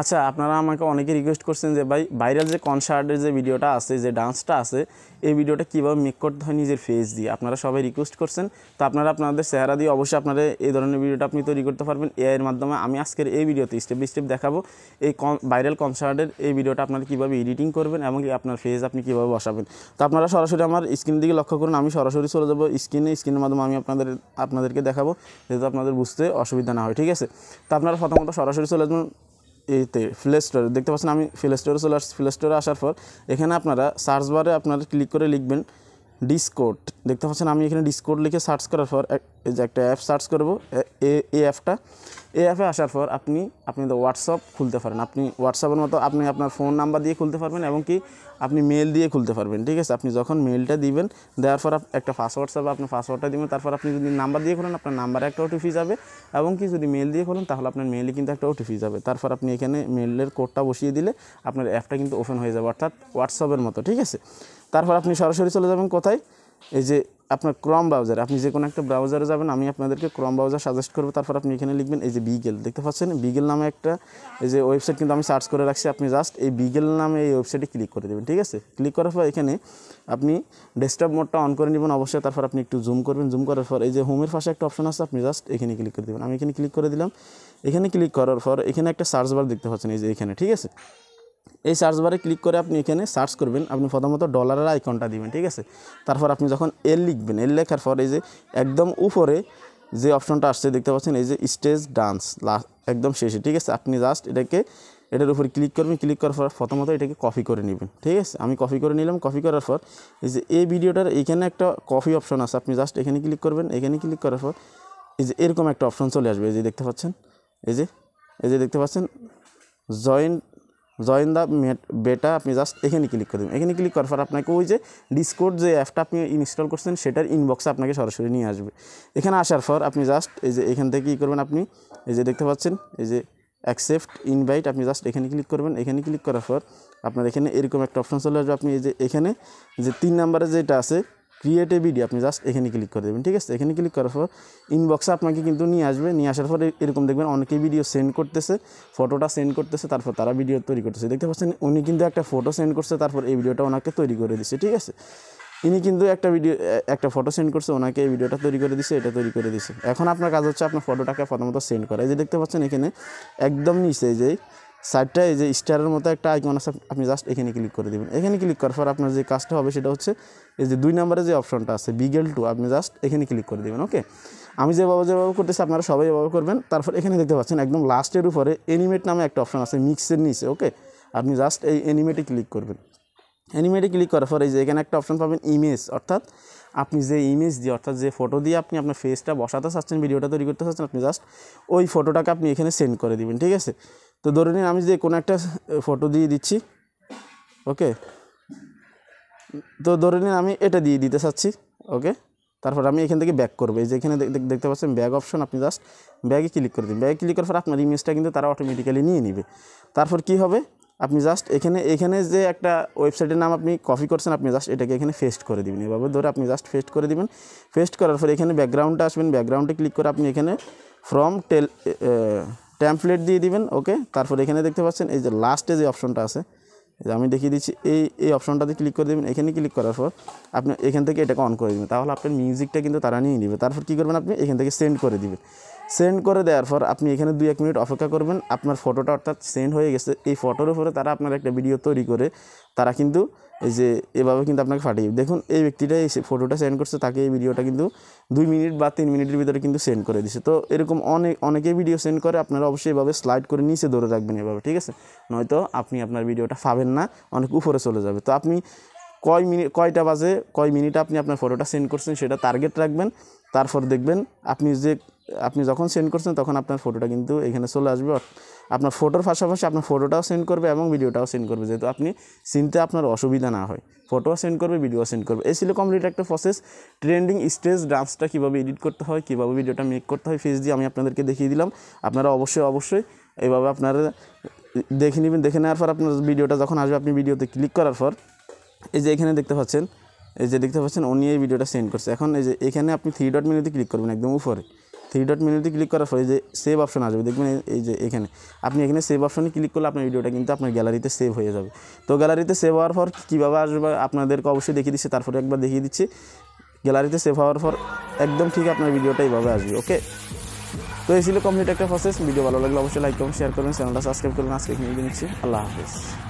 আচ্ছা আপনারা আমাকে অনেকে রিকোয়েস্ট করছেন যে ভাই ভাইরাল যে কনসার্টের যে ভিডিওটা আছে যে ডান্সটা আছে এই ভিডিওটা কীভাবে মেক করতে হয় নিজের ফেস দিয়ে আপনারা সবাই রিকোয়েস্ট করছেন তো আপনারা আপনাদের চেহারা দিয়ে অবশ্যই আপনারা এই ধরনের ভিডিওটা আপনি তৈরি করতে পারবেন এআইয়ের মাধ্যমে আমি আজকের এই ভিডিওতে স্টেপ বাই স্টেপ দেখাবো এই ভাইরাল কনসার্টের এই ভিডিওটা আপনারা কীভাবে এডিটিং করবেন এবং আপনার ফেস আপনি কীভাবে বসাবেন তো আপনারা সরাসরি আমার স্ক্রিন দিকে লক্ষ্য করুন আমি সরাসরি চলে যাবো স্ক্রিনে স্ক্রিনের মাধ্যমে আমি আপনাদের আপনাদেরকে দেখাবো যেহেতু আপনাদের বুঝতে অসুবিধা না হয় ঠিক আছে তো আপনারা প্রথমত সরাসরি চলে যাবেন এইতে ফ্লে স্টোরে দেখতে পাচ্ছেন আমি ফ্লে স্টোরে চলে আসছি ফ্লে স্টোরে আসার পর এখানে আপনারা সার্চ বারে আপনারা ক্লিক করে লিখবেন ডিসকোড দেখতে পাচ্ছেন আমি এখানে ডিসকোড লিখে সার্চ করার পর যে একটা অ্যাপ সার্চ করব এ অ্যাপটা এ অ্যাপে আসার পর আপনি আপনি তো হোয়াটসঅ্যাপ খুলতে পারেন আপনি হোয়াটসঅ্যাপের মতো আপনি আপনার ফোন নাম্বার দিয়ে খুলতে পারবেন এবং কি আপনি মেল দিয়ে খুলতে পারবেন ঠিক আছে আপনি যখন মেলটা দিবেন দেওয়ার পর একটা পাসওয়ার্ড চাবে আপনি পাসওয়ার্ডটা দিবেন তারপর আপনি যদি নাম্বার দিয়ে খোলেন আপনার নাম্বারে একটা ওটিপি যাবে এবং কি যদি মেল দিয়ে খোলেন তাহলে আপনার মেলে কিন্তু একটা ওটিপি যাবে তারপর আপনি এখানে মেলের কোডটা বসিয়ে দিলে আপনার অ্যাপটা কিন্তু ওপেন হয়ে যাবে অর্থাৎ হোয়াটসঅ্যাপের মতো ঠিক আছে তারপর আপনি সরাসরি চলে যাবেন কোথায় এই যে আপনার ক্রম ব্রাউজার আপনি যে কোনো একটা ব্রাউজারে যাবেন আমি আপনাদেরকে ক্রম ব্রাউজার সাজেস্ট করবো তারপর আপনি এখানে লিখবেন এই যে বিগেল দেখতে পাচ্ছেন বিগেল নামে একটা এই যে ওয়েবসাইট কিন্তু আমি সার্চ করে রাখছি আপনি জাস্ট এই বিগেল নামে এই ওয়েবসাইটে ক্লিক করে দেবেন ঠিক আছে ক্লিক করার পর এখানে আপনি ডেস্কটপ মোডটা অন করে নেবেন অবশ্যই তারপর আপনি একটু জুম করবেন জুম করার পর এই যে হোমের পাশে একটা অপশন আছে আপনি জাস্ট এখানে ক্লিক করে দেবেন আমি এখানে ক্লিক করে দিলাম এখানে ক্লিক করার পর এখানে একটা সার্চ বার দেখতে পাচ্ছেন এই যে এখানে ঠিক আছে এই সার্চ বারে ক্লিক করে আপনি এখানে সার্চ করবেন আপনি প্রথমত ডলারের আইকনটা দিবেন ঠিক আছে তারপর আপনি যখন এল লিখবেন এল লেখার পর এই যে একদম উপরে যে অপশনটা আসছে দেখতে পাচ্ছেন এই যে স্টেজ ডান্স একদম শেষে ঠিক আছে আপনি জাস্ট এটাকে এটার উপর ক্লিক করবেন ক্লিক করার পর প্রথমত এটাকে কপি করে নেবেন ঠিক আছে আমি কপি করে নিলাম কপি করার পর এই যে এই ভিডিওটার এখানে একটা কপি অপশন আছে আপনি জাস্ট এখানে ক্লিক করবেন এখানে ক্লিক করার পর এই যে এরকম একটা অপশন চলে আসবে এই যে দেখতে পাচ্ছেন এই যে এই যে দেখতে পাচ্ছেন জয়েন্ট জয়েন দ্য বেটা আপনি জাস্ট এখানে ক্লিক করে দেবেন এখানে ক্লিক করার পর আপনাকে ওই যে ডিসকোড যে অ্যাপটা আপনি ইনস্টল করছেন সেটার ইনবক্সে আপনাকে সরাসরি নিয়ে আসবে এখানে আসার পর আপনি জাস্ট এই যে এখান থেকে কী করবেন আপনি এই যে দেখতে পাচ্ছেন এই যে অ্যাকসেপ্ট ইনভাইট আপনি জাস্ট এখানে ক্লিক করবেন এখানে ক্লিক করার পর আপনার এখানে এরকম একটা অপশন চলে আসবে আপনি এই যে এখানে যে তিন নাম্বারে যেটা আছে ক্রিয়েট এ ভিডিও আপনি জাস্ট এখানে ক্লিক করে দেবেন ঠিক আছে এখানে ক্লিক করার পর ইনবক্সে আপনাকে কিন্তু নিয়ে আসবে নিয়ে আসার পর এরকম দেখবেন অনেকেই ভিডিও সেন্ড করতেছে ফটোটা সেন্ড করতেছে তারপর তারা ভিডিও তৈরি করতেছে দেখতে পাচ্ছেন উনি কিন্তু একটা ফটো সেন্ড করছে তারপর এই ভিডিওটা ওনাকে তৈরি করে দিচ্ছে ঠিক আছে ইনি কিন্তু একটা ভিডিও একটা ফটো সেন্ড করছে ওনাকে এই ভিডিওটা তৈরি করে দিছে এটা তৈরি করে দিছে এখন আপনার কাজ হচ্ছে আপনার ফটোটাকে প্রথমত সেন্ড করা এই যে দেখতে পাচ্ছেন এখানে একদম নিচে যেই সাইডটা এই যে স্টারের মতো একটা আইকন আছে আপনি জাস্ট এখানে ক্লিক করে দেবেন এখানে ক্লিক করার পর আপনার যে কাজটা হবে সেটা হচ্ছে এই যে দুই নম্বরে যে অপশনটা আছে বিগেল টু আপনি জাস্ট এখানে ক্লিক করে দেবেন ওকে আমি যেভাবে যেভাবে করতেছি আপনারা সবাই এভাবে করবেন তারপর এখানে দেখতে পাচ্ছেন একদম লাস্টের উপরে এনিমেট নামে একটা অপশন আছে মিক্সের নিচে ওকে আপনি জাস্ট এই এনিমেটে ক্লিক করবেন অ্যানিমেটে ক্লিক করার পর এই যে এখানে একটা অপশন পাবেন ইমেজ অর্থাৎ আপনি যে ইমেজ দিয়ে অর্থাৎ যে ফটো দিয়ে আপনি আপনার ফেসটা বসাতে চাচ্ছেন ভিডিওটা তৈরি করতে চাচ্ছেন আপনি জাস্ট ওই ফটোটাকে আপনি এখানে সেন্ড করে দিবেন ঠিক আছে তো ধরে নিন আমি যদি কোনো একটা ফটো দিয়ে দিচ্ছি ওকে তো ধরে নিন আমি এটা দিয়ে দিতে চাচ্ছি ওকে তারপর আমি এখান থেকে ব্যাক করবো এই যে এখানে দেখতে পাচ্ছেন ব্যাগ অপশন আপনি জাস্ট ব্যাগে ক্লিক করে দিন ব্যাগে ক্লিক করার পর আপনার ইমেজটা কিন্তু তারা অটোমেটিক্যালি নিয়ে নেবে তারপর কি হবে আপনি জাস্ট এখানে এখানে যে একটা ওয়েবসাইটের নাম আপনি কপি করছেন আপনি জাস্ট এটাকে এখানে ফেস্ট করে দেবেন এভাবে ধরে আপনি জাস্ট ফেস্ট করে দেবেন ফেস্ট করার পর এখানে ব্যাকগ্রাউন্ডে আসবেন ব্যাকগ্রাউন্ডে ক্লিক করে আপনি এখানে ফ্রম টেল ট্যাম্পলেট দিয়ে দিবেন ওকে তারপর এখানে দেখতে পাচ্ছেন এই যে লাস্টে যে অপশনটা আছে আমি দেখিয়ে দিচ্ছি এই এই অপশনটাতে ক্লিক করে দেবেন এখানে ক্লিক করার পর আপনি এখান থেকে এটাকে অন করে দেবেন তাহলে আপনার মিউজিকটা কিন্তু তারা নিয়ে নেবে তারপর কী করবেন আপনি এখান থেকে সেন্ড করে দেবেন সেন্ড করে দেওয়ার পর আপনি এখানে দুই এক মিনিট অপেক্ষা করবেন আপনার ফটোটা অর্থাৎ সেন্ড হয়ে গেছে এই ফটোর উপরে তারা আপনার একটা ভিডিও তৈরি করে তারা কিন্তু এই যে এভাবে কিন্তু আপনাকে ফাটিয়ে দেখুন এই ব্যক্তিটা এই ফটোটা সেন্ড করছে তাকে এই ভিডিওটা কিন্তু দুই মিনিট বা তিন মিনিটের ভিতরে কিন্তু সেন্ড করে দিছে তো এরকম অনেক অনেকেই ভিডিও সেন্ড করে আপনারা অবশ্যই এভাবে স্লাইড করে নিচে ধরে রাখবেন এভাবে ঠিক আছে নয়তো আপনি আপনার ভিডিওটা পাবেন না অনেক উপরে চলে যাবে তো আপনি কয় মিনিট কয়টা বাজে কয় মিনিট আপনি আপনার ফটোটা সেন্ড করছেন সেটা টার্গেট রাখবেন তারপর দেখবেন আপনি যে আপনি যখন সেন্ড করছেন তখন আপনার ফটোটা কিন্তু এখানে চলে আসবে আপনার ফটোর পাশাপাশি আপনার ফটোটাও সেন্ড করবে এবং ভিডিওটাও সেন্ড করবে যেহেতু আপনি চিনতে আপনার অসুবিধা না হয় ফটোও সেন্ড করবে ভিডিও সেন্ড করবে এই ছিল কমপ্লিট একটা প্রসেস ট্রেন্ডিং স্টেজ ডান্সটা কীভাবে এডিট করতে হয় কীভাবে ভিডিওটা মেক করতে হয় ফেস দিয়ে আমি আপনাদেরকে দেখিয়ে দিলাম আপনারা অবশ্যই অবশ্যই এভাবে আপনারা দেখে নেবেন দেখে নেওয়ার পর আপনার ভিডিওটা যখন আসবে আপনি ভিডিওতে ক্লিক করার পর এই যে এখানে দেখতে পাচ্ছেন এই যে দেখতে পাচ্ছেন উনি এই ভিডিওটা সেন্ড করছে এখন এই যে এখানে আপনি থ্রি ডট মিনিতে ক্লিক করবেন একদম উপরে থ্রি ডট মেনুতে ক্লিক করার ফলে যে সেভ অপশন আসবে দেখবেন এই যে এখানে আপনি এখানে সেভ অপশনে ক্লিক করলে আপনার ভিডিওটা কিন্তু আপনার গ্যালারিতে সেভ হয়ে যাবে তো গ্যালারিতে সেভ হওয়ার পর কীভাবে আসবে আপনাদেরকে অবশ্যই দেখিয়ে দিচ্ছে তারপরে একবার দেখিয়ে দিচ্ছি গ্যালারিতে সেভ হওয়ার পর একদম ঠিক আপনার ভিডিওটা এইভাবে আসবে ওকে তো এই ছিল কমপ্লিট একটা প্রসেস ভিডিও ভালো লাগলে অবশ্যই লাইক করুন শেয়ার করবেন চ্যানেলটা সাবস্ক্রাইব করুন আজকে নিয়ে নিচ্ছি আল্লাহ হাফিজ